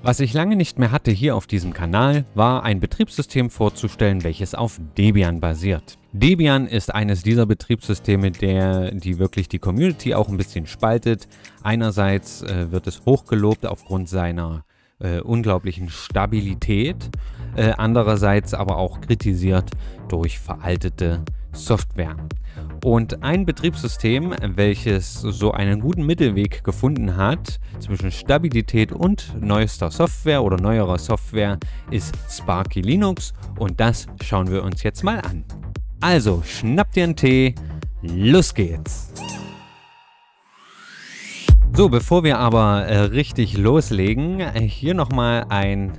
Was ich lange nicht mehr hatte hier auf diesem Kanal, war ein Betriebssystem vorzustellen, welches auf Debian basiert. Debian ist eines dieser Betriebssysteme, der, die wirklich die Community auch ein bisschen spaltet. Einerseits äh, wird es hochgelobt aufgrund seiner äh, unglaublichen Stabilität, äh, andererseits aber auch kritisiert durch veraltete Software. Und ein Betriebssystem, welches so einen guten Mittelweg gefunden hat zwischen Stabilität und neuester Software oder neuerer Software, ist Sparky Linux und das schauen wir uns jetzt mal an. Also schnapp dir einen Tee, los geht's! So, bevor wir aber äh, richtig loslegen, äh, hier nochmal ein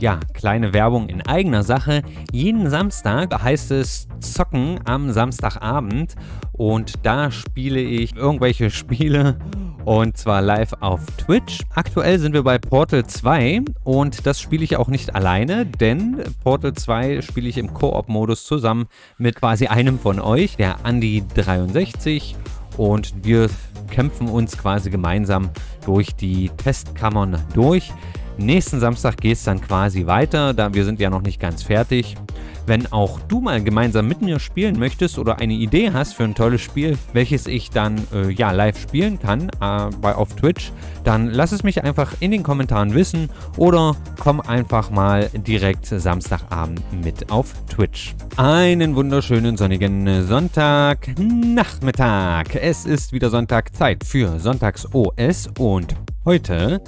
ja, kleine Werbung in eigener Sache. Jeden Samstag heißt es Zocken am Samstagabend und da spiele ich irgendwelche Spiele und zwar live auf Twitch. Aktuell sind wir bei Portal 2 und das spiele ich auch nicht alleine, denn Portal 2 spiele ich im Koop-Modus zusammen mit quasi einem von euch, der Andi63 und wir kämpfen uns quasi gemeinsam durch die Testkammern durch. Nächsten Samstag geht es dann quasi weiter, da wir sind ja noch nicht ganz fertig. Wenn auch du mal gemeinsam mit mir spielen möchtest oder eine Idee hast für ein tolles Spiel, welches ich dann äh, ja live spielen kann äh, auf Twitch, dann lass es mich einfach in den Kommentaren wissen oder komm einfach mal direkt Samstagabend mit auf Twitch. Einen wunderschönen sonnigen Sonntagnachmittag. Es ist wieder Sonntag Zeit für Sonntags OS und heute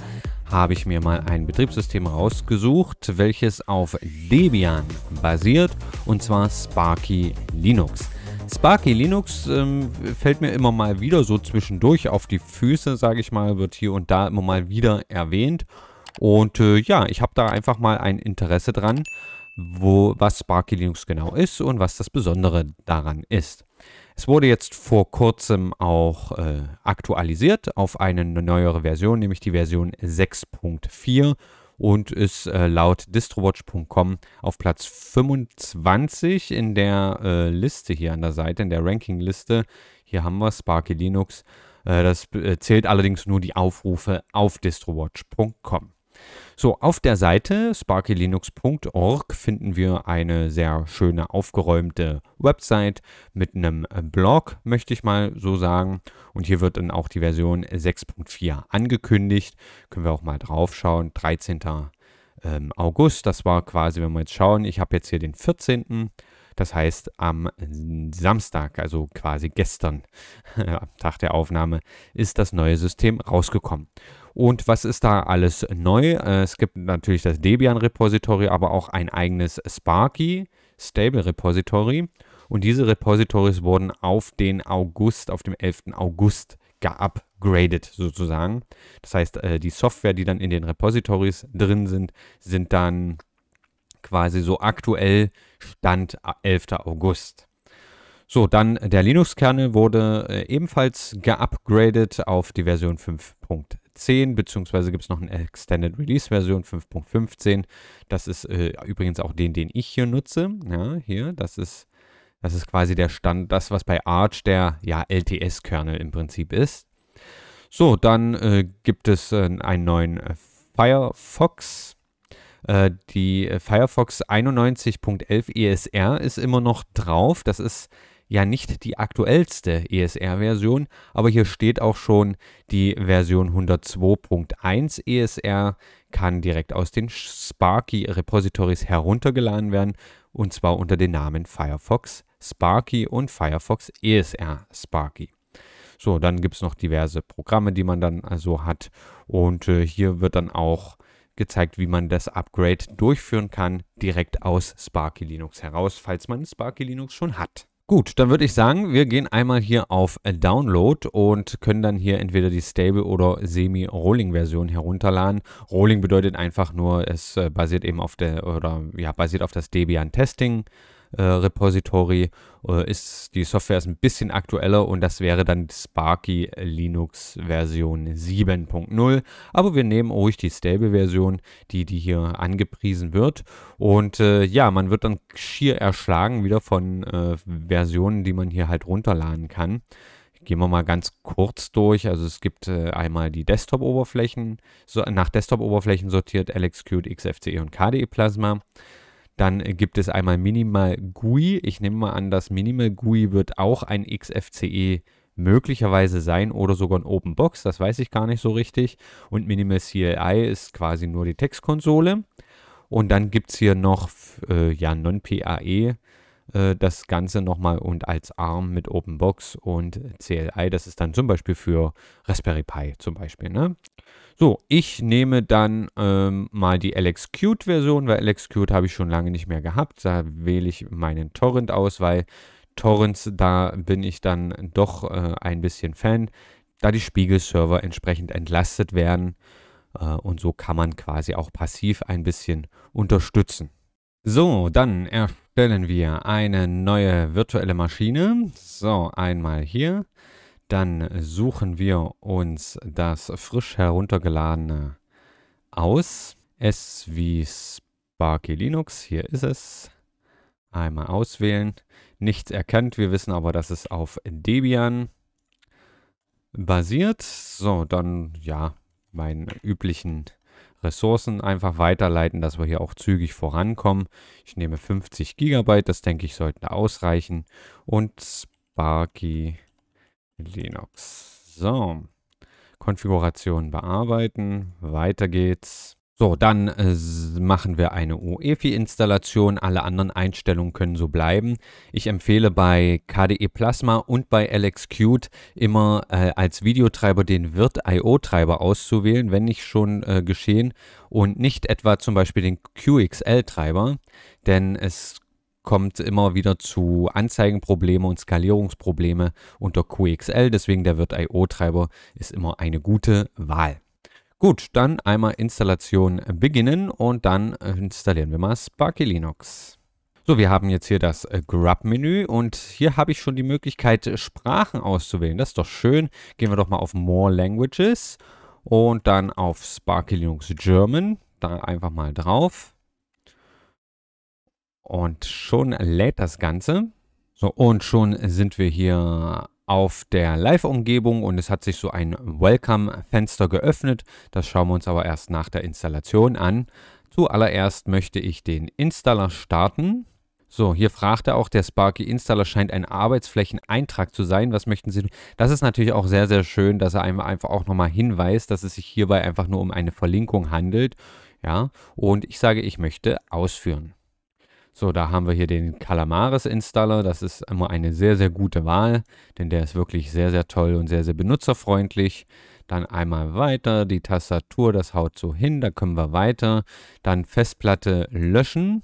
habe ich mir mal ein Betriebssystem rausgesucht, welches auf Debian basiert, und zwar Sparky Linux. Sparky Linux ähm, fällt mir immer mal wieder so zwischendurch auf die Füße, sage ich mal, wird hier und da immer mal wieder erwähnt. Und äh, ja, ich habe da einfach mal ein Interesse dran, wo, was Sparky Linux genau ist und was das Besondere daran ist. Es wurde jetzt vor kurzem auch äh, aktualisiert auf eine neuere Version, nämlich die Version 6.4 und ist äh, laut distrowatch.com auf Platz 25 in der äh, Liste hier an der Seite, in der Rankingliste. Hier haben wir Sparky Linux. Äh, das äh, zählt allerdings nur die Aufrufe auf distrowatch.com. So, auf der Seite sparkylinux.org finden wir eine sehr schöne aufgeräumte Website mit einem äh, Blog, möchte ich mal so sagen. Und hier wird dann auch die Version 6.4 angekündigt. Können wir auch mal drauf schauen. 13. Ähm, August, das war quasi, wenn wir jetzt schauen, ich habe jetzt hier den 14. Das heißt, am äh, Samstag, also quasi gestern, am Tag der Aufnahme, ist das neue System rausgekommen. Und was ist da alles neu? Äh, es gibt natürlich das Debian-Repository, aber auch ein eigenes Sparky Stable Repository. Und diese Repositories wurden auf den August, auf dem 11. August geupgradet sozusagen. Das heißt, äh, die Software, die dann in den Repositories drin sind, sind dann quasi so aktuell Stand 11. August. So, dann der Linux-Kernel wurde äh, ebenfalls geupgradet auf die Version 5.6. 10, beziehungsweise gibt es noch eine Extended Release Version 5.15. Das ist äh, übrigens auch den, den ich hier nutze. Ja, hier, das ist, das ist quasi der Stand, das, was bei Arch der ja, LTS-Kernel im Prinzip ist. So, dann äh, gibt es äh, einen neuen äh, Firefox. Äh, die äh, Firefox 91.11 ESR e ist immer noch drauf. Das ist ja nicht die aktuellste ESR-Version, aber hier steht auch schon, die Version 102.1 ESR e kann direkt aus den Sparky-Repositories heruntergeladen werden und zwar unter den Namen Firefox Sparky und Firefox ESR Sparky. So, dann gibt es noch diverse Programme, die man dann also hat und äh, hier wird dann auch gezeigt, wie man das Upgrade durchführen kann, direkt aus Sparky Linux heraus, falls man Sparky Linux schon hat. Gut, dann würde ich sagen, wir gehen einmal hier auf Download und können dann hier entweder die Stable- oder Semi-Rolling-Version herunterladen. Rolling bedeutet einfach nur, es äh, basiert eben auf der, oder ja, basiert auf das Debian-Testing äh, Repository äh, ist die Software ist ein bisschen aktueller und das wäre dann Sparky Linux Version 7.0. Aber wir nehmen ruhig die Stable Version, die die hier angepriesen wird und äh, ja, man wird dann schier erschlagen wieder von äh, Versionen, die man hier halt runterladen kann. Gehen wir mal ganz kurz durch. Also es gibt äh, einmal die Desktop-Oberflächen, so, nach Desktop-Oberflächen sortiert LXQt, XFCE und KDE Plasma. Dann gibt es einmal Minimal GUI. Ich nehme mal an, das Minimal GUI wird auch ein XFCE möglicherweise sein oder sogar ein Open Box, das weiß ich gar nicht so richtig. Und Minimal CLI ist quasi nur die Textkonsole. Und dann gibt es hier noch äh, ja, Non-PAE äh, das Ganze nochmal und als ARM mit OpenBox und CLI. Das ist dann zum Beispiel für Raspberry Pi zum Beispiel. Ne? So, ich nehme dann ähm, mal die LXQt-Version, weil LXQt habe ich schon lange nicht mehr gehabt. Da wähle ich meinen Torrent aus, weil Torrents, da bin ich dann doch äh, ein bisschen Fan, da die Spiegelserver entsprechend entlastet werden. Äh, und so kann man quasi auch passiv ein bisschen unterstützen. So, dann erstellen wir eine neue virtuelle Maschine. So, einmal hier. Dann suchen wir uns das frisch heruntergeladene aus. S wie Sparky Linux, hier ist es. Einmal auswählen. Nichts erkannt, wir wissen aber, dass es auf Debian basiert. So, dann ja, meinen üblichen Ressourcen einfach weiterleiten, dass wir hier auch zügig vorankommen. Ich nehme 50 GB, das denke ich sollte ausreichen. Und Sparky Linux. So, Konfiguration bearbeiten, weiter geht's. So, dann äh, machen wir eine UEFI-Installation. Alle anderen Einstellungen können so bleiben. Ich empfehle bei KDE Plasma und bei LXQt immer äh, als Videotreiber den Wirt-IO-Treiber auszuwählen, wenn nicht schon äh, geschehen, und nicht etwa zum Beispiel den QXL-Treiber, denn es kommt immer wieder zu Anzeigenprobleme und Skalierungsprobleme unter QXL. Deswegen der Wirt-IO-Treiber ist immer eine gute Wahl. Gut, dann einmal Installation beginnen und dann äh, installieren wir mal Sparky Linux. So, wir haben jetzt hier das äh, Grub-Menü und hier habe ich schon die Möglichkeit, äh, Sprachen auszuwählen. Das ist doch schön. Gehen wir doch mal auf More Languages und dann auf Sparky Linux German. Da einfach mal drauf. Und schon lädt das Ganze. So, und schon sind wir hier auf der Live-Umgebung und es hat sich so ein Welcome-Fenster geöffnet. Das schauen wir uns aber erst nach der Installation an. Zuallererst möchte ich den Installer starten. So, hier fragt er auch, der Sparky Installer scheint ein Arbeitsflächeneintrag zu sein. Was möchten Sie? Das ist natürlich auch sehr, sehr schön, dass er einfach auch nochmal hinweist, dass es sich hierbei einfach nur um eine Verlinkung handelt. Ja, und ich sage, ich möchte ausführen. So, da haben wir hier den Calamares Installer. Das ist immer eine sehr, sehr gute Wahl, denn der ist wirklich sehr, sehr toll und sehr, sehr benutzerfreundlich. Dann einmal weiter, die Tastatur, das haut so hin, da können wir weiter. Dann Festplatte löschen.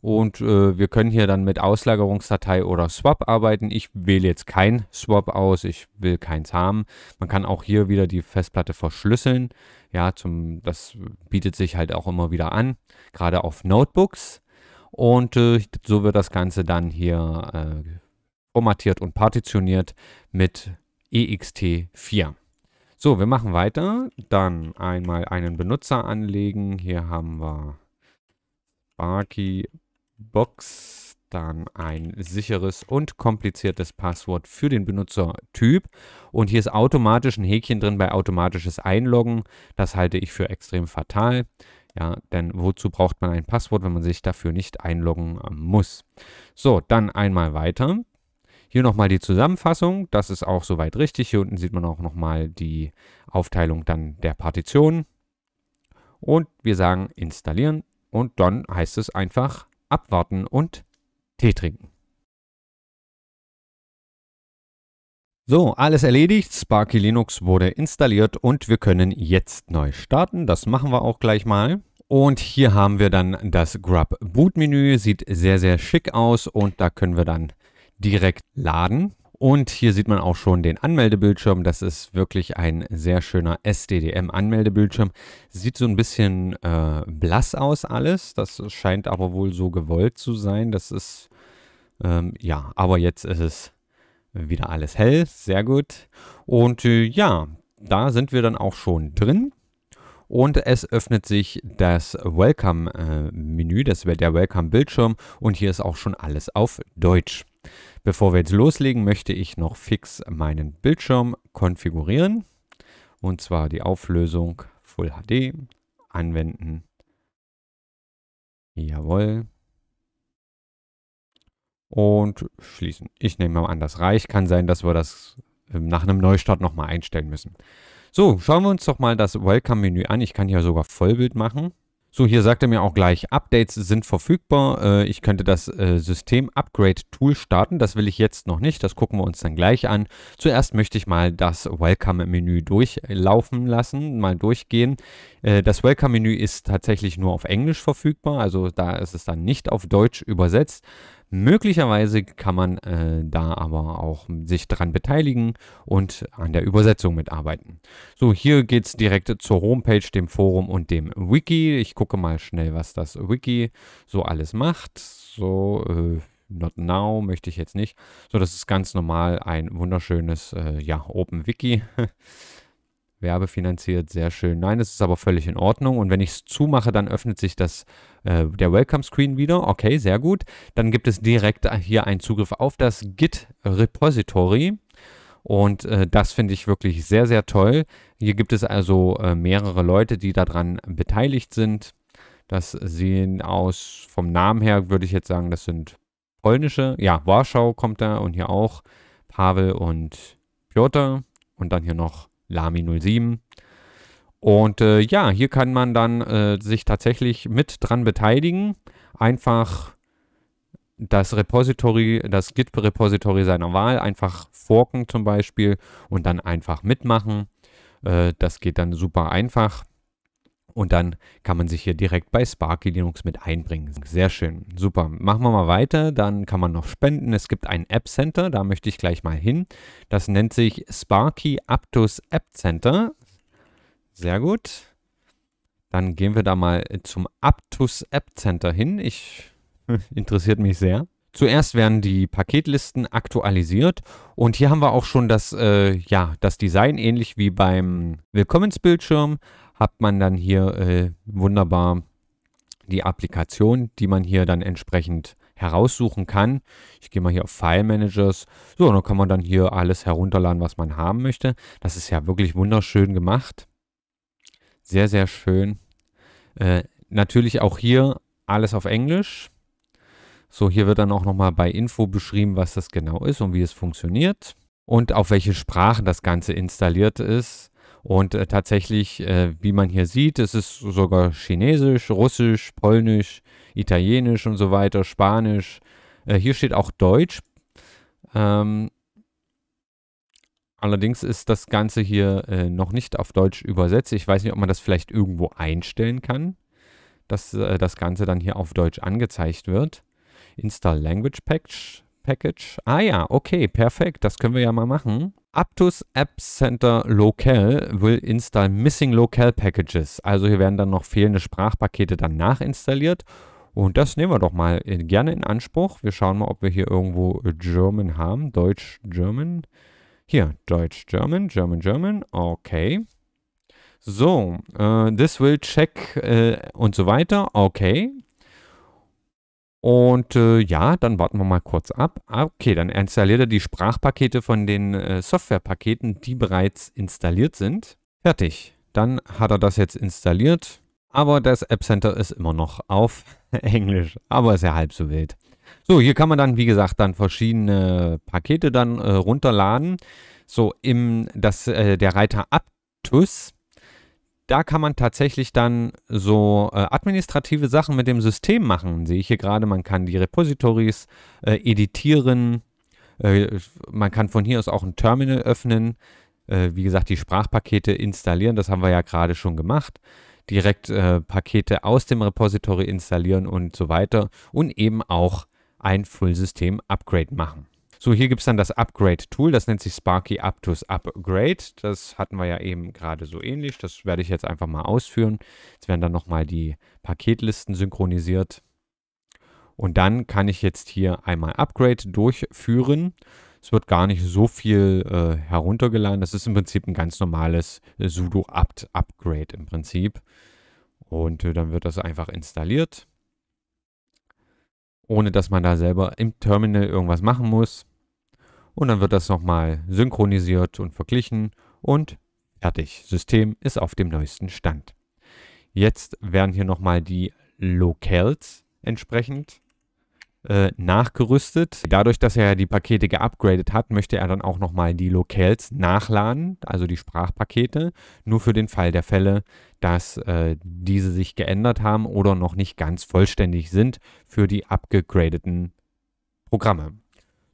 Und äh, wir können hier dann mit Auslagerungsdatei oder Swap arbeiten. Ich wähle jetzt kein Swap aus, ich will keins haben. Man kann auch hier wieder die Festplatte verschlüsseln. Ja, zum, das bietet sich halt auch immer wieder an, gerade auf Notebooks. Und äh, so wird das Ganze dann hier äh, formatiert und partitioniert mit ext4. So, wir machen weiter. Dann einmal einen Benutzer anlegen. Hier haben wir Barkey Box. Dann ein sicheres und kompliziertes Passwort für den Benutzertyp. Und hier ist automatisch ein Häkchen drin bei automatisches Einloggen. Das halte ich für extrem fatal. Ja, denn wozu braucht man ein Passwort, wenn man sich dafür nicht einloggen äh, muss? So, dann einmal weiter. Hier nochmal die Zusammenfassung. Das ist auch soweit richtig. Hier unten sieht man auch nochmal die Aufteilung dann der Partition. Und wir sagen installieren. Und dann heißt es einfach abwarten und Tee trinken. So, alles erledigt. Sparky Linux wurde installiert und wir können jetzt neu starten. Das machen wir auch gleich mal. Und hier haben wir dann das Grub Boot Menü, sieht sehr, sehr schick aus und da können wir dann direkt laden. Und hier sieht man auch schon den Anmeldebildschirm. Das ist wirklich ein sehr schöner SDDM-Anmeldebildschirm. Sieht so ein bisschen äh, blass aus alles. Das scheint aber wohl so gewollt zu sein. Das ist, ähm, ja, aber jetzt ist es wieder alles hell. Sehr gut. Und äh, ja, da sind wir dann auch schon drin und es öffnet sich das Welcome-Menü, äh, das wäre der Welcome-Bildschirm und hier ist auch schon alles auf Deutsch. Bevor wir jetzt loslegen, möchte ich noch fix meinen Bildschirm konfigurieren und zwar die Auflösung Full HD anwenden. Jawohl. Und schließen. Ich nehme mal an, das reicht. Kann sein, dass wir das ähm, nach einem Neustart nochmal einstellen müssen. So, schauen wir uns doch mal das Welcome-Menü an. Ich kann hier sogar Vollbild machen. So, hier sagt er mir auch gleich, Updates sind verfügbar. Äh, ich könnte das äh, System Upgrade Tool starten. Das will ich jetzt noch nicht. Das gucken wir uns dann gleich an. Zuerst möchte ich mal das Welcome-Menü durchlaufen lassen, mal durchgehen. Äh, das Welcome-Menü ist tatsächlich nur auf Englisch verfügbar. Also da ist es dann nicht auf Deutsch übersetzt. Möglicherweise kann man äh, da aber auch sich dran beteiligen und an der Übersetzung mitarbeiten. So, hier geht es direkt zur Homepage, dem Forum und dem Wiki. Ich gucke mal schnell, was das Wiki so alles macht. So, äh, Not Now möchte ich jetzt nicht. So, das ist ganz normal ein wunderschönes äh, ja, Open Wiki. Werbefinanziert, sehr schön. Nein, das ist aber völlig in Ordnung. Und wenn ich es zumache, dann öffnet sich das, äh, der Welcome-Screen wieder. Okay, sehr gut. Dann gibt es direkt äh, hier einen Zugriff auf das Git-Repository. Und äh, das finde ich wirklich sehr, sehr toll. Hier gibt es also äh, mehrere Leute, die daran beteiligt sind. Das sehen aus, vom Namen her würde ich jetzt sagen, das sind polnische. Ja, Warschau kommt da und hier auch Pavel und Piotr. Und dann hier noch Lami 07. Und äh, ja, hier kann man dann äh, sich tatsächlich mit dran beteiligen. Einfach das Repository, das Git-Repository seiner Wahl einfach forken zum Beispiel und dann einfach mitmachen. Äh, das geht dann super einfach. Und dann kann man sich hier direkt bei Sparky Linux mit einbringen. Sehr schön. Super. Machen wir mal weiter. Dann kann man noch spenden. Es gibt ein App Center. Da möchte ich gleich mal hin. Das nennt sich Sparky Aptus App Center. Sehr gut. Dann gehen wir da mal zum Aptus App Center hin. Ich interessiert mich sehr. Zuerst werden die Paketlisten aktualisiert und hier haben wir auch schon das, äh, ja, das Design ähnlich wie beim Willkommensbildschirm hat man dann hier äh, wunderbar die Applikation, die man hier dann entsprechend heraussuchen kann. Ich gehe mal hier auf File Managers. So, und dann kann man dann hier alles herunterladen, was man haben möchte. Das ist ja wirklich wunderschön gemacht. Sehr, sehr schön. Äh, natürlich auch hier alles auf Englisch. So, hier wird dann auch nochmal bei Info beschrieben, was das genau ist und wie es funktioniert und auf welche Sprachen das Ganze installiert ist. Und äh, tatsächlich, äh, wie man hier sieht, es ist sogar Chinesisch, Russisch, Polnisch, Italienisch und so weiter, Spanisch. Äh, hier steht auch Deutsch. Ähm, allerdings ist das Ganze hier äh, noch nicht auf Deutsch übersetzt. Ich weiß nicht, ob man das vielleicht irgendwo einstellen kann, dass äh, das Ganze dann hier auf Deutsch angezeigt wird. Install Language Package. Package. Ah ja, okay, perfekt. Das können wir ja mal machen. Aptus App Center Local will install missing local packages. Also hier werden dann noch fehlende Sprachpakete dann nachinstalliert. Und das nehmen wir doch mal in, gerne in Anspruch. Wir schauen mal, ob wir hier irgendwo German haben. Deutsch, German. Hier, Deutsch, German, German, German. Okay. So, uh, this will check uh, und so weiter. Okay. Und äh, ja, dann warten wir mal kurz ab. Ah, okay, dann installiert er die Sprachpakete von den äh, Softwarepaketen, die bereits installiert sind. Fertig. Dann hat er das jetzt installiert. Aber das App Center ist immer noch auf Englisch. Aber ist ja halb so wild. So, hier kann man dann, wie gesagt, dann verschiedene Pakete dann äh, runterladen. So, im, das, äh, der Reiter Aptus da kann man tatsächlich dann so äh, administrative Sachen mit dem System machen. Sehe ich hier gerade, man kann die Repositories äh, editieren, äh, man kann von hier aus auch ein Terminal öffnen, äh, wie gesagt, die Sprachpakete installieren, das haben wir ja gerade schon gemacht, direkt äh, Pakete aus dem Repository installieren und so weiter und eben auch ein Full-System-Upgrade machen. So, hier gibt es dann das Upgrade-Tool, das nennt sich Sparky Aptus Upgrade. Das hatten wir ja eben gerade so ähnlich, das werde ich jetzt einfach mal ausführen. Jetzt werden dann nochmal die Paketlisten synchronisiert. Und dann kann ich jetzt hier einmal Upgrade durchführen. Es wird gar nicht so viel äh, heruntergeladen. Das ist im Prinzip ein ganz normales äh, sudo-apt-Upgrade im Prinzip. Und äh, dann wird das einfach installiert ohne dass man da selber im Terminal irgendwas machen muss und dann wird das nochmal synchronisiert und verglichen und fertig. System ist auf dem neuesten Stand. Jetzt werden hier nochmal die Locales entsprechend äh, nachgerüstet. Dadurch, dass er die Pakete geupgradet hat, möchte er dann auch nochmal die Locales nachladen, also die Sprachpakete, nur für den Fall der Fälle, dass äh, diese sich geändert haben oder noch nicht ganz vollständig sind für die abgegradeten Programme.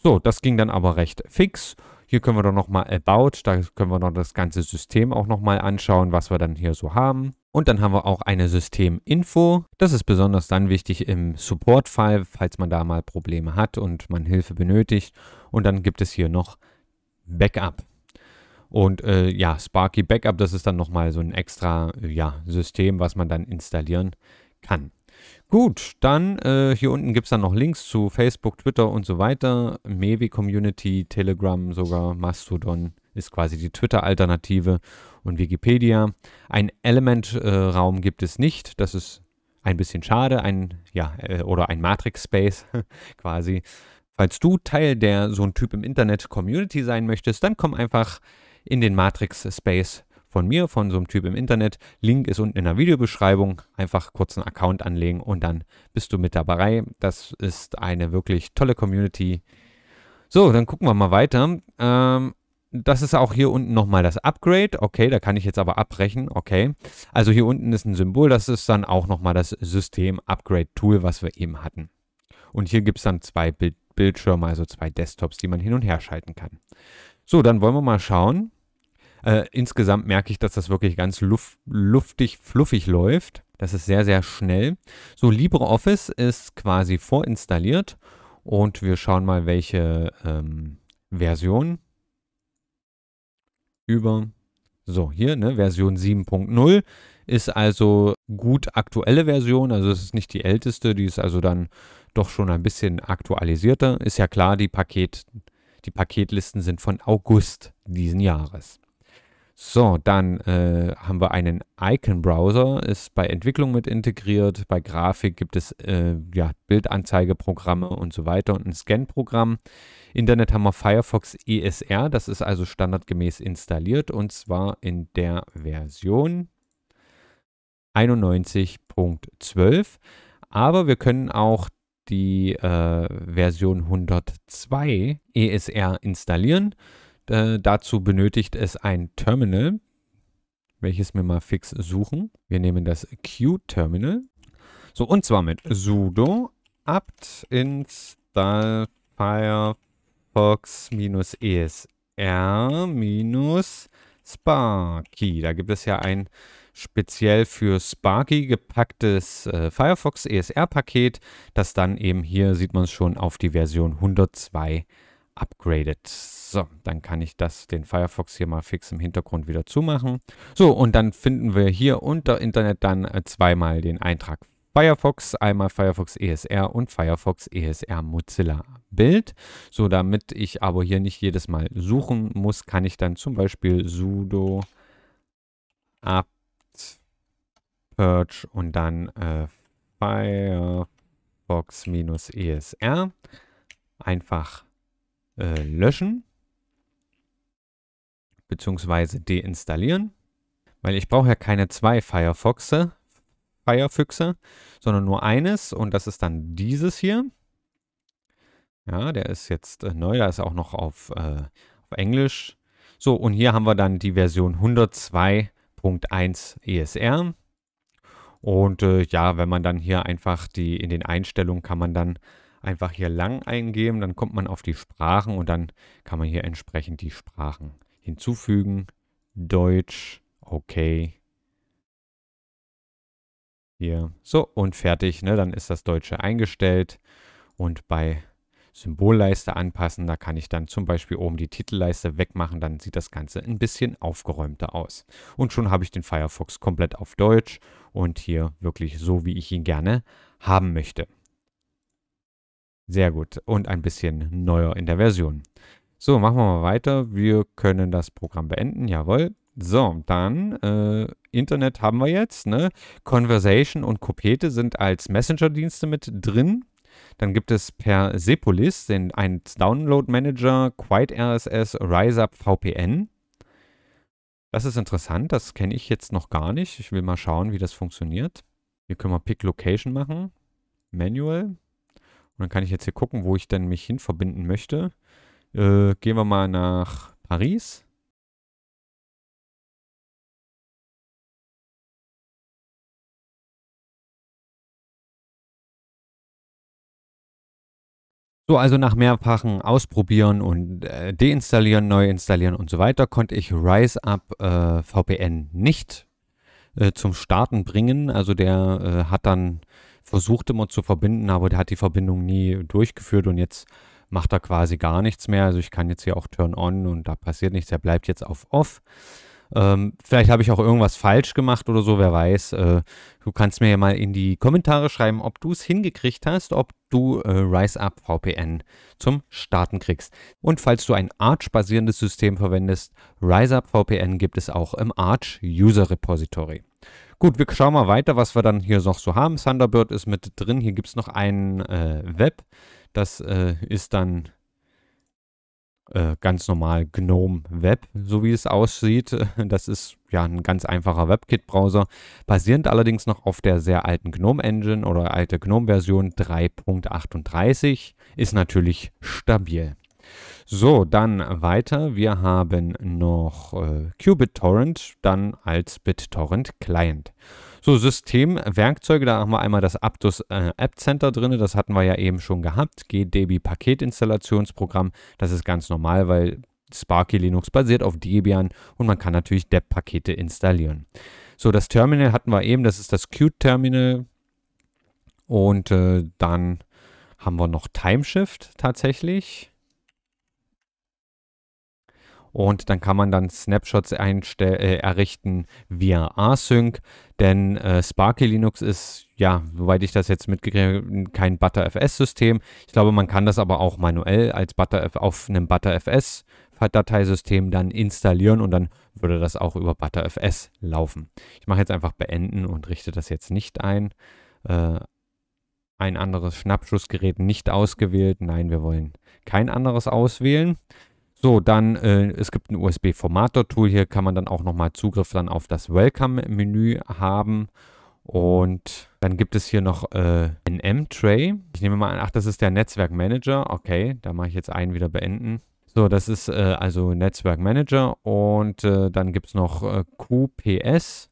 So, das ging dann aber recht fix. Hier können wir dann nochmal About, da können wir noch das ganze System auch nochmal anschauen, was wir dann hier so haben. Und dann haben wir auch eine Systeminfo. Das ist besonders dann wichtig im Support-Fall, falls man da mal Probleme hat und man Hilfe benötigt. Und dann gibt es hier noch Backup. Und äh, ja, Sparky Backup, das ist dann nochmal so ein extra ja, System, was man dann installieren kann. Gut, dann äh, hier unten gibt es dann noch Links zu Facebook, Twitter und so weiter. Mewi Community, Telegram, sogar Mastodon ist quasi die Twitter-Alternative und Wikipedia. Ein Element-Raum äh, gibt es nicht. Das ist ein bisschen schade. Ein, ja, äh, oder ein Matrix-Space quasi. Falls du Teil der so ein Typ im Internet Community sein möchtest, dann komm einfach in den Matrix-Space von mir, von so einem Typ im Internet. Link ist unten in der Videobeschreibung. Einfach kurz einen Account anlegen und dann bist du mit dabei. Das ist eine wirklich tolle Community. So, dann gucken wir mal weiter. Ähm, das ist auch hier unten nochmal das Upgrade. Okay, da kann ich jetzt aber abbrechen. Okay, also hier unten ist ein Symbol. Das ist dann auch nochmal das System-Upgrade-Tool, was wir eben hatten. Und hier gibt es dann zwei Bild Bildschirme, also zwei Desktops, die man hin und her schalten kann. So, dann wollen wir mal schauen, äh, insgesamt merke ich, dass das wirklich ganz luft, luftig, fluffig läuft. Das ist sehr, sehr schnell. So, LibreOffice ist quasi vorinstalliert und wir schauen mal, welche ähm, Version über. So, hier, ne, Version 7.0 ist also gut aktuelle Version, also es ist nicht die älteste, die ist also dann doch schon ein bisschen aktualisierter. Ist ja klar, die, Paket, die Paketlisten sind von August diesen Jahres. So, dann äh, haben wir einen Icon-Browser, ist bei Entwicklung mit integriert, bei Grafik gibt es äh, ja, Bildanzeigeprogramme und so weiter und ein Scan-Programm. Internet haben wir Firefox ESR, das ist also standardgemäß installiert und zwar in der Version 91.12. Aber wir können auch die äh, Version 102 ESR installieren. Äh, dazu benötigt es ein Terminal, welches wir mal fix suchen. Wir nehmen das Q-Terminal. So, und zwar mit sudo apt install firefox-esr-sparky. Da gibt es ja ein speziell für Sparky gepacktes äh, Firefox ESR-Paket, das dann eben hier, sieht man es schon, auf die Version 102 upgraded. So, dann kann ich das, den Firefox hier mal fix im Hintergrund wieder zumachen. So, und dann finden wir hier unter Internet dann äh, zweimal den Eintrag Firefox, einmal Firefox ESR und Firefox ESR Mozilla Bild. So, damit ich aber hier nicht jedes Mal suchen muss, kann ich dann zum Beispiel sudo apt purge und dann äh, Firefox-ESR einfach äh, löschen bzw. deinstallieren, weil ich brauche ja keine zwei Firefoxe, Firefüchse, sondern nur eines und das ist dann dieses hier. Ja, der ist jetzt äh, neu, da ist auch noch auf, äh, auf Englisch. So, und hier haben wir dann die Version 102.1 ESR. E und äh, ja, wenn man dann hier einfach die in den Einstellungen kann man dann einfach hier lang eingeben, dann kommt man auf die Sprachen und dann kann man hier entsprechend die Sprachen hinzufügen. Deutsch, okay. Hier, so und fertig. Ne? Dann ist das Deutsche eingestellt und bei Symbolleiste anpassen. Da kann ich dann zum Beispiel oben die Titelleiste wegmachen, dann sieht das Ganze ein bisschen aufgeräumter aus. Und schon habe ich den Firefox komplett auf Deutsch und hier wirklich so, wie ich ihn gerne haben möchte. Sehr gut. Und ein bisschen neuer in der Version. So, machen wir mal weiter. Wir können das Programm beenden. Jawohl. So, dann äh, Internet haben wir jetzt. Ne? Conversation und Copete sind als Messenger-Dienste mit drin. Dann gibt es per Sepolis den, einen Download-Manager, Quite RSS, RiseUp VPN. Das ist interessant, das kenne ich jetzt noch gar nicht. Ich will mal schauen, wie das funktioniert. Hier können wir Pick Location machen. Manual. Und dann kann ich jetzt hier gucken, wo ich denn mich hin verbinden möchte. Äh, gehen wir mal nach Paris. So, also nach mehrfachen Ausprobieren und äh, deinstallieren, neu installieren und so weiter, konnte ich RiseUp äh, VPN nicht äh, zum Starten bringen. Also der äh, hat dann versucht immer zu verbinden, aber der hat die Verbindung nie durchgeführt und jetzt macht er quasi gar nichts mehr. Also ich kann jetzt hier auch Turn On und da passiert nichts. Er bleibt jetzt auf Off. Ähm, vielleicht habe ich auch irgendwas falsch gemacht oder so, wer weiß. Äh, du kannst mir ja mal in die Kommentare schreiben, ob du es hingekriegt hast, ob du äh, RiseUp VPN zum Starten kriegst. Und falls du ein Arch-basierendes System verwendest, RiseUp VPN gibt es auch im Arch User Repository. Gut, wir schauen mal weiter, was wir dann hier noch so haben. Thunderbird ist mit drin. Hier gibt es noch ein äh, Web. Das äh, ist dann äh, ganz normal GNOME Web, so wie es aussieht. Das ist ja ein ganz einfacher WebKit-Browser, basierend allerdings noch auf der sehr alten GNOME Engine oder alte GNOME-Version 3.38, ist natürlich stabil. So, dann weiter. Wir haben noch äh, QBitTorrent, dann als BitTorrent Client. So, Systemwerkzeuge, da haben wir einmal das Aptus äh, App Center drin, das hatten wir ja eben schon gehabt. GDB Paketinstallationsprogramm, das ist ganz normal, weil Sparky Linux basiert auf Debian und man kann natürlich Deb-Pakete installieren. So, das Terminal hatten wir eben, das ist das Qt-Terminal. Und äh, dann haben wir noch Timeshift tatsächlich und dann kann man dann Snapshots äh, errichten via Async, denn äh, Sparky Linux ist, ja, soweit ich das jetzt mitgekriegt habe, kein ButterFS-System. Ich glaube, man kann das aber auch manuell als Butter auf einem ButterFS dateisystem dann installieren und dann würde das auch über ButterFS laufen. Ich mache jetzt einfach beenden und richte das jetzt nicht ein. Äh, ein anderes Schnappschussgerät nicht ausgewählt. Nein, wir wollen kein anderes auswählen. So, dann, äh, es gibt ein USB-Formator-Tool. Hier kann man dann auch nochmal Zugriff dann auf das Welcome-Menü haben. Und dann gibt es hier noch äh, m tray Ich nehme mal an, ach, das ist der Netzwerkmanager. Okay, da mache ich jetzt einen wieder beenden. So, das ist äh, also Netzwerkmanager und äh, dann gibt es noch äh, QPS.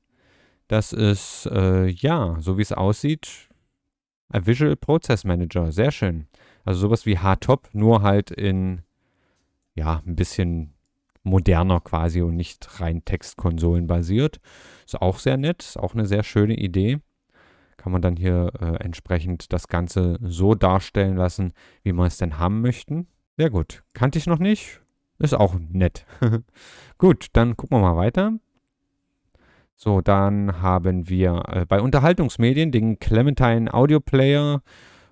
Das ist, äh, ja, so wie es aussieht, ein Visual Process Manager. Sehr schön. Also sowas wie Hardtop, nur halt in ja, ein bisschen moderner quasi und nicht rein Textkonsolen basiert. Ist auch sehr nett, ist auch eine sehr schöne Idee. Kann man dann hier äh, entsprechend das Ganze so darstellen lassen, wie man es denn haben möchten. Sehr gut. Kannte ich noch nicht. Ist auch nett. gut, dann gucken wir mal weiter. So, dann haben wir äh, bei Unterhaltungsmedien den Clementine Audio Player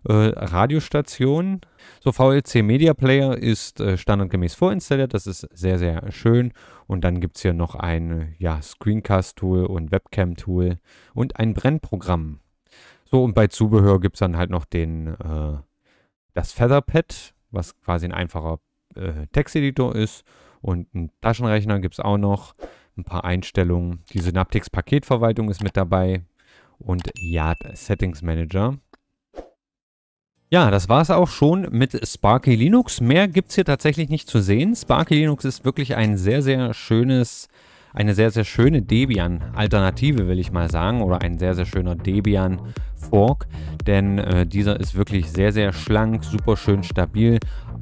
äh, Radiostation. So, VLC Media Player ist äh, standardgemäß vorinstalliert. Das ist sehr, sehr schön. Und dann gibt es hier noch ein ja, Screencast-Tool und Webcam-Tool und ein Brennprogramm. So, und bei Zubehör gibt es dann halt noch den, äh, das Featherpad, was quasi ein einfacher äh, Texteditor ist. Und einen Taschenrechner gibt es auch noch. Ein paar Einstellungen. Die Synaptics-Paketverwaltung ist mit dabei. Und Yard Settings Manager. Ja, das war es auch schon mit Sparky Linux. Mehr gibt es hier tatsächlich nicht zu sehen. Sparky Linux ist wirklich ein sehr, sehr schönes, eine sehr, sehr schöne Debian-Alternative, will ich mal sagen, oder ein sehr, sehr schöner Debian-Fork, denn äh, dieser ist wirklich sehr, sehr schlank, super schön stabil,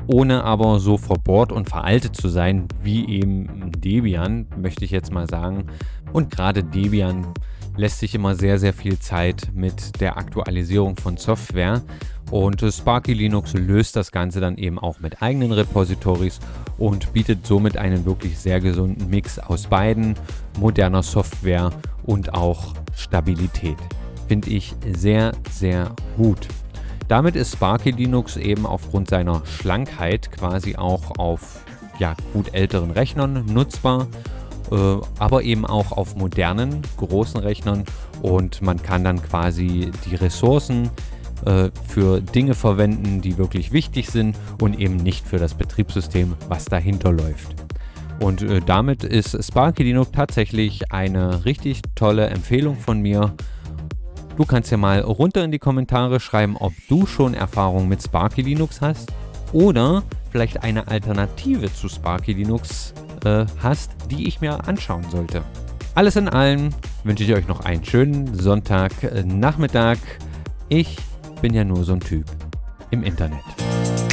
ohne aber so verbohrt und veraltet zu sein wie eben Debian, möchte ich jetzt mal sagen. Und gerade Debian lässt sich immer sehr, sehr viel Zeit mit der Aktualisierung von Software. Und äh, Sparky Linux löst das Ganze dann eben auch mit eigenen Repositories und bietet somit einen wirklich sehr gesunden Mix aus beiden, moderner Software und auch Stabilität. Finde ich sehr, sehr gut. Damit ist Sparky Linux eben aufgrund seiner Schlankheit quasi auch auf ja, gut älteren Rechnern nutzbar äh, aber eben auch auf modernen, großen Rechnern und man kann dann quasi die Ressourcen äh, für Dinge verwenden, die wirklich wichtig sind und eben nicht für das Betriebssystem, was dahinter läuft. Und äh, damit ist Sparky Linux tatsächlich eine richtig tolle Empfehlung von mir. Du kannst ja mal runter in die Kommentare schreiben, ob du schon Erfahrung mit Sparky Linux hast oder vielleicht eine Alternative zu Sparky Linux äh, hast, die ich mir anschauen sollte. Alles in allem wünsche ich euch noch einen schönen Sonntagnachmittag. Äh, ich bin ja nur so ein Typ im Internet.